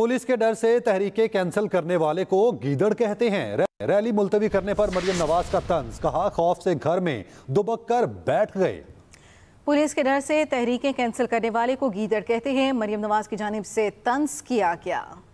police के डर से तहरीके कैंसिल करने वाले को गीदड़ कहते हैं रैली मुलतवी करने पर मरियम नवाज का तंज कहा खौफ से घर में दुबक कर बैठ गए पुलिस के डर से तहरीकें कैंसिल करने वाले को गीदड़ कहते हैं मरियम नवाज की जानब से तंज किया गया